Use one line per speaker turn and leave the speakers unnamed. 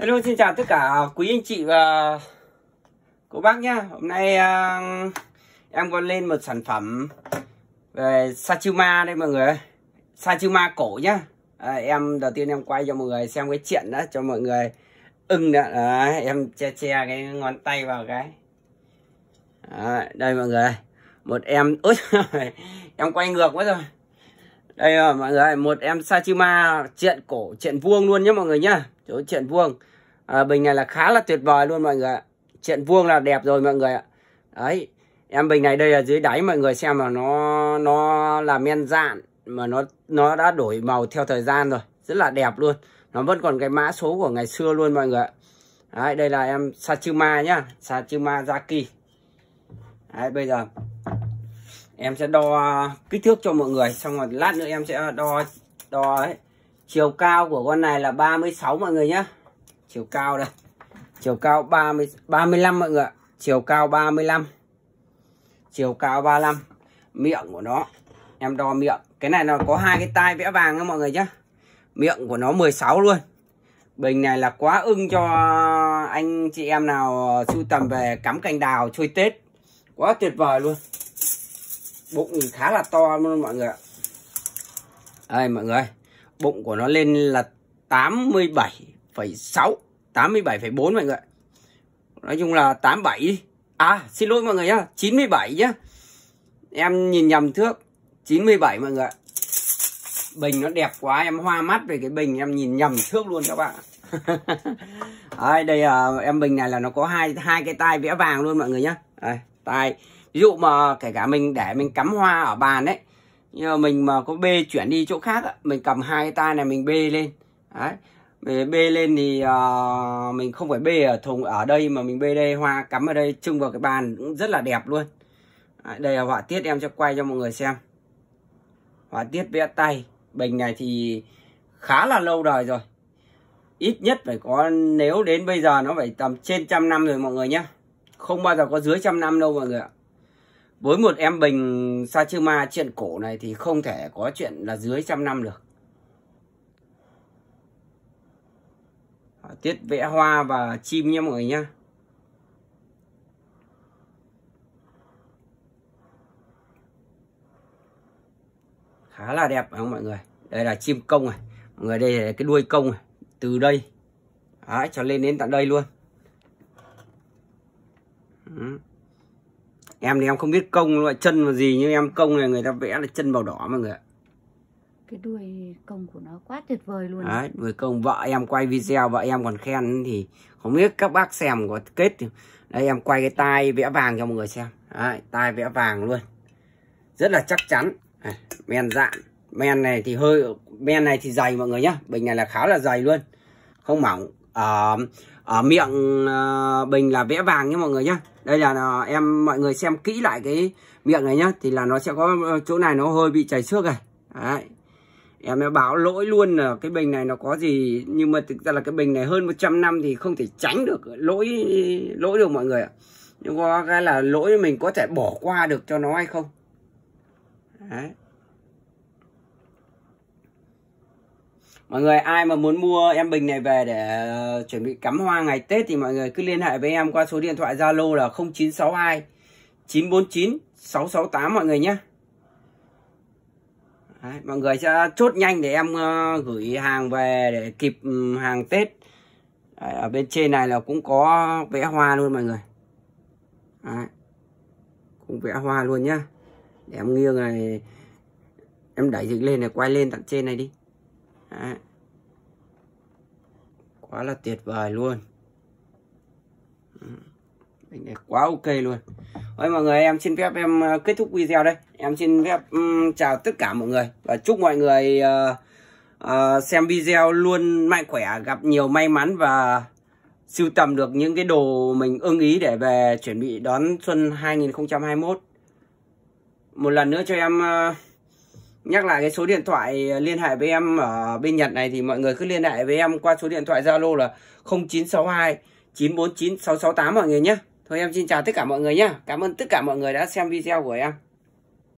Hello xin chào tất cả quý anh chị và cô bác nhá Hôm nay uh, em còn lên một sản phẩm về Sachuma đây mọi người Sachuma cổ nhá à, Em đầu tiên em quay cho mọi người xem cái chuyện đó cho mọi người ưng đó à, Em che che cái ngón tay vào cái à, Đây mọi người Một em... Úi Em quay ngược quá rồi đây mọi người, một em Sachima chuyện cổ, chuyện vuông luôn nhé mọi người nhá. Chỗ chuyện vuông à, bình này là khá là tuyệt vời luôn mọi người ạ chuyện vuông là đẹp rồi mọi người ạ đấy em bình này đây là dưới đáy mọi người xem mà nó nó là men dạn mà nó nó đã đổi màu theo thời gian rồi rất là đẹp luôn nó vẫn còn cái mã số của ngày xưa luôn mọi người ạ đấy đây là em Sachima nhá Sachima Zaki đấy bây giờ em sẽ đo kích thước cho mọi người xong rồi lát nữa em sẽ đo đo ấy. chiều cao của con này là 36 mọi người nhá chiều cao đây chiều cao 30 35 mọi người chiều cao 35 chiều cao 35 miệng của nó em đo miệng cái này nó có hai cái tai vẽ vàng đó mọi người nhé miệng của nó 16 luôn bình này là quá ưng cho anh chị em nào sưu tầm về cắm cành đào chơi tết quá tuyệt vời luôn bụng khá là to luôn mọi người ạ đây mọi người bụng của nó lên là 87 87,6 87,4 mọi người Nói chung là 87 đi À xin lỗi mọi người nhá 97 nhá Em nhìn nhầm thước 97 mọi người Bình nó đẹp quá em hoa mắt về cái bình em nhìn nhầm thước luôn các bạn Đấy, đây à, em bình này là nó có hai hai cái tai vẽ vàng luôn mọi người nhá Đấy, tai ví dụ mà kể cả mình để mình cắm hoa ở bàn đấy nhưng mà mình mà có bê chuyển đi chỗ khác mình cầm hai cái tai này mình bê lên đấy mình bê lên thì uh, mình không phải bê ở thùng ở đây mà mình bê đây hoa cắm ở đây trưng vào cái bàn cũng rất là đẹp luôn à, đây là họa tiết em sẽ quay cho mọi người xem họa tiết vẽ tay bình này thì khá là lâu đời rồi ít nhất phải có nếu đến bây giờ nó phải tầm trên trăm năm rồi mọi người nhé không bao giờ có dưới trăm năm đâu mọi người ạ với một em bình sa ma chuyện cổ này thì không thể có chuyện là dưới trăm năm được tiết vẽ hoa và chim nha mọi người nha khá là đẹp không mọi người đây là chim công này mọi người đây là cái đuôi công này. từ đây Đấy, cho lên đến tận đây luôn ừ. em thì em không biết công loại chân là gì nhưng em công này người ta vẽ là chân màu đỏ mọi người ạ cái đuôi công của nó quá tuyệt vời luôn đấy đuôi công vợ em quay video vợ em còn khen thì không biết các bác xem có kết đây em quay cái tai vẽ vàng cho mọi người xem đấy, tai vẽ vàng luôn rất là chắc chắn à, men dạng men này thì hơi men này thì dày mọi người nhá bình này là khá là dày luôn không mỏng ở ờ, ở miệng ờ, bình là vẽ vàng nhé mọi người nhá đây là ờ, em mọi người xem kỹ lại cái miệng này nhá thì là nó sẽ có chỗ này nó hơi bị chảy xước rồi đấy em đã báo lỗi luôn là cái bình này nó có gì nhưng mà thực ra là cái bình này hơn 100 năm thì không thể tránh được lỗi lỗi được mọi người ạ nhưng có cái là lỗi mình có thể bỏ qua được cho nó hay không Đấy. mọi người ai mà muốn mua em bình này về để ờ, chuẩn bị cắm hoa ngày Tết thì mọi người cứ liên hệ với em qua số điện thoại Zalo là 0962 949 668 mọi người nhé Đấy, mọi người sẽ chốt nhanh để em uh, gửi hàng về để kịp um, hàng Tết Đấy, ở bên trên này là cũng có vẽ hoa luôn mọi người Đấy. cũng vẽ hoa luôn nhá để em nghiêng này em đẩy dịch lên này quay lên tận trên này đi Đấy. quá là tuyệt vời luôn ừ. Bánh này quá ok luôn Ôi mọi người em xin phép em ờ, kết thúc video đây Em xin phép um, chào tất cả mọi người Và chúc mọi người uh, uh, xem video luôn mạnh khỏe Gặp nhiều may mắn và sưu tầm được những cái đồ mình ưng ý để về chuẩn bị đón xuân 2021 Một lần nữa cho em uh, nhắc lại cái số điện thoại liên hệ với em ở bên Nhật này thì mọi người cứ liên hệ với em qua số điện thoại Zalo là 0962 949668 mọi người nhé Thôi em xin chào tất cả mọi người nhé. Cảm ơn tất cả mọi người đã xem video của em.